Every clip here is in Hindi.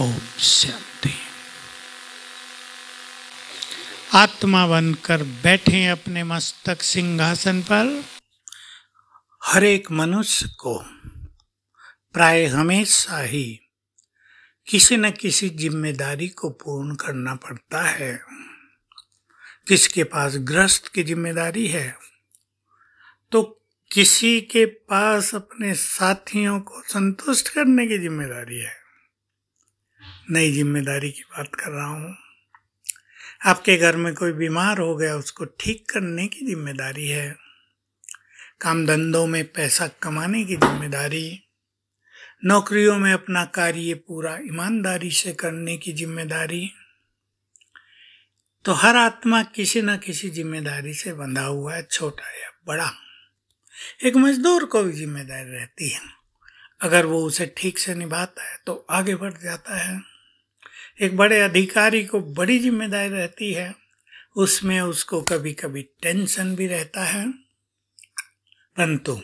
ओम शांति आत्मा बनकर बैठे अपने मस्तक सिंहासन पर हर एक मनुष्य को प्राय हमेशा ही किसी न किसी जिम्मेदारी को पूर्ण करना पड़ता है किसके पास ग्रस्त की जिम्मेदारी है तो किसी के पास अपने साथियों को संतुष्ट करने की जिम्मेदारी है नई जिम्मेदारी की बात कर रहा हूँ आपके घर में कोई बीमार हो गया उसको ठीक करने की जिम्मेदारी है काम धंधों में पैसा कमाने की जिम्मेदारी नौकरियों में अपना कार्य पूरा ईमानदारी से करने की जिम्मेदारी तो हर आत्मा किसी न किसी जिम्मेदारी से बंधा हुआ है छोटा या बड़ा एक मजदूर को भी जिम्मेदारी रहती है अगर वो उसे ठीक से निभाता है तो आगे बढ़ जाता है एक बड़े अधिकारी को बड़ी जिम्मेदारी रहती है उसमें उसको कभी कभी टेंशन भी रहता है परंतु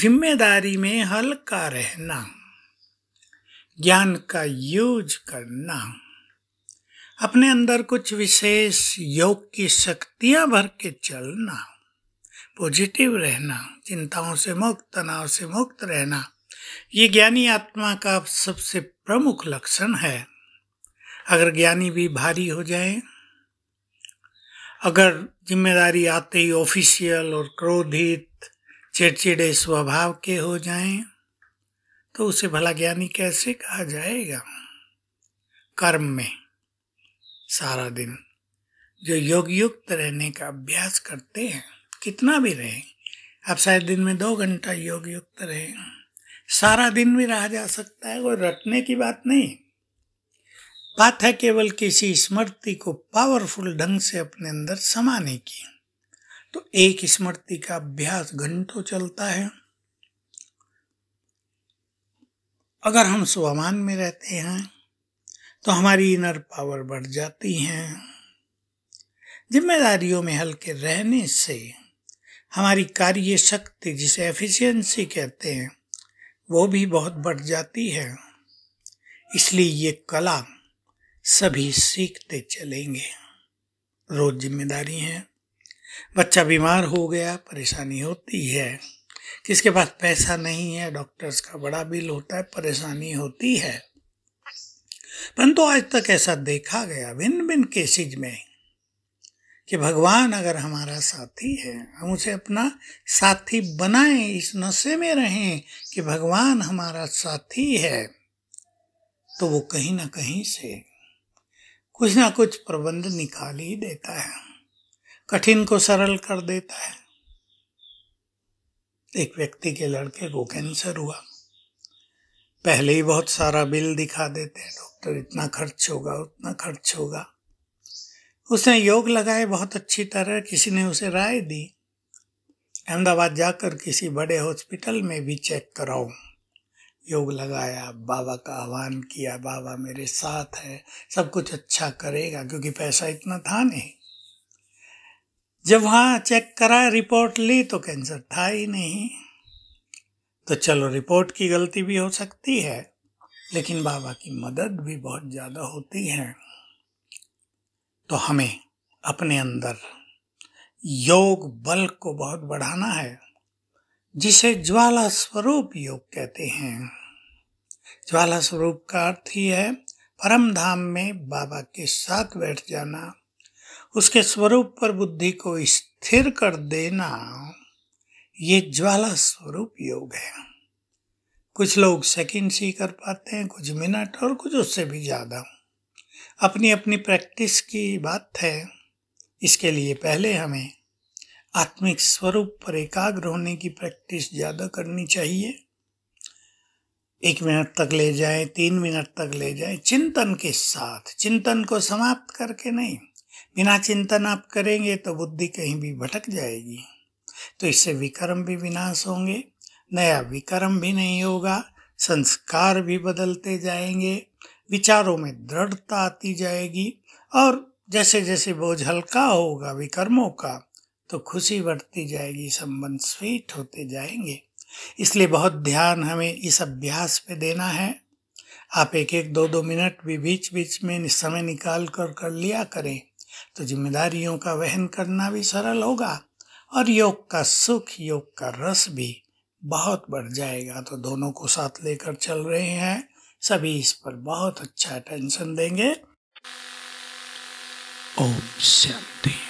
जिम्मेदारी में हल्का रहना ज्ञान का यूज करना अपने अंदर कुछ विशेष योग की शक्तियां भर के चलना पॉजिटिव रहना चिंताओं से मुक्त तनाव से मुक्त रहना ये ज्ञानी आत्मा का सबसे प्रमुख लक्षण है अगर ज्ञानी भी भारी हो जाए अगर जिम्मेदारी आते ही ऑफिशियल और क्रोधित चिड़चिड़े स्वभाव के हो जाएं तो उसे भला ज्ञानी कैसे कहा जाएगा कर्म में सारा दिन जो योग युक्त रहने का अभ्यास करते हैं कितना भी रहे आप शायद दिन में दो घंटा योग युक्त रहे सारा दिन भी रहा जा सकता है कोई रटने की बात नहीं बात है केवल किसी स्मृति को पावरफुल ढंग से अपने अंदर समाने की तो एक स्मृति का अभ्यास घंटों चलता है अगर हम स्वामान में रहते हैं तो हमारी इनर पावर बढ़ जाती है जिम्मेदारियों में हल्के रहने से हमारी कार्य शक्ति जिसे एफिशिएंसी कहते हैं वो भी बहुत बढ़ जाती है इसलिए ये कला सभी सीखते चलेंगे रोज जिम्मेदारी है बच्चा बीमार हो गया परेशानी होती है किसके पास पैसा नहीं है डॉक्टर्स का बड़ा बिल होता है परेशानी होती है परंतु आज तक ऐसा देखा गया भिन्न भिन्न केसेज में कि भगवान अगर हमारा साथी है हम उसे अपना साथी बनाएं इस नशे में रहें कि भगवान हमारा साथी है तो वो कहीं ना कहीं से कुछ ना कुछ प्रबंध निकाल ही देता है कठिन को सरल कर देता है एक व्यक्ति के लड़के को कैंसर हुआ पहले ही बहुत सारा बिल दिखा देते हैं डॉक्टर इतना खर्च होगा उतना खर्च होगा उसने योग लगाए बहुत अच्छी तरह किसी ने उसे राय दी अहमदाबाद जाकर किसी बड़े हॉस्पिटल में भी चेक कराऊ योग लगाया बाबा का आह्वान किया बाबा मेरे साथ है सब कुछ अच्छा करेगा क्योंकि पैसा इतना था नहीं जब वहाँ चेक करा रिपोर्ट ली तो कैंसर था ही नहीं तो चलो रिपोर्ट की गलती भी हो सकती है लेकिन बाबा की मदद भी बहुत ज़्यादा होती है तो हमें अपने अंदर योग बल को बहुत बढ़ाना है जिसे ज्वाला स्वरूप योग कहते हैं ज्वाला स्वरूप का अर्थ ही है परम धाम में बाबा के साथ बैठ जाना उसके स्वरूप पर बुद्धि को स्थिर कर देना ये ज्वाला स्वरूप योग है कुछ लोग सेकंड्स ही कर पाते हैं कुछ मिनट और कुछ उससे भी ज़्यादा अपनी अपनी प्रैक्टिस की बात है इसके लिए पहले हमें आत्मिक स्वरूप पर एकाग्र होने की प्रैक्टिस ज़्यादा करनी चाहिए एक मिनट तक ले जाए तीन मिनट तक ले जाए चिंतन के साथ चिंतन को समाप्त करके नहीं बिना चिंतन आप करेंगे तो बुद्धि कहीं भी भटक जाएगी तो इससे विक्रम भी विनाश होंगे नया विक्रम भी नहीं होगा संस्कार भी बदलते जाएंगे विचारों में दृढ़ता आती जाएगी और जैसे जैसे बोझ हल्का होगा विकर्मों का तो खुशी बढ़ती जाएगी संबंध स्वीट होते जाएंगे इसलिए बहुत ध्यान हमें इस अभ्यास पे देना है आप एक एक दो दो मिनट भी बीच बीच में समय निकाल कर कर लिया करें तो जिम्मेदारियों का वहन करना भी सरल होगा और योग का सुख योग का रस भी बहुत बढ़ जाएगा तो दोनों को साथ लेकर चल रहे हैं सभी इस पर बहुत अच्छा अटेंशन देंगे ओम शांति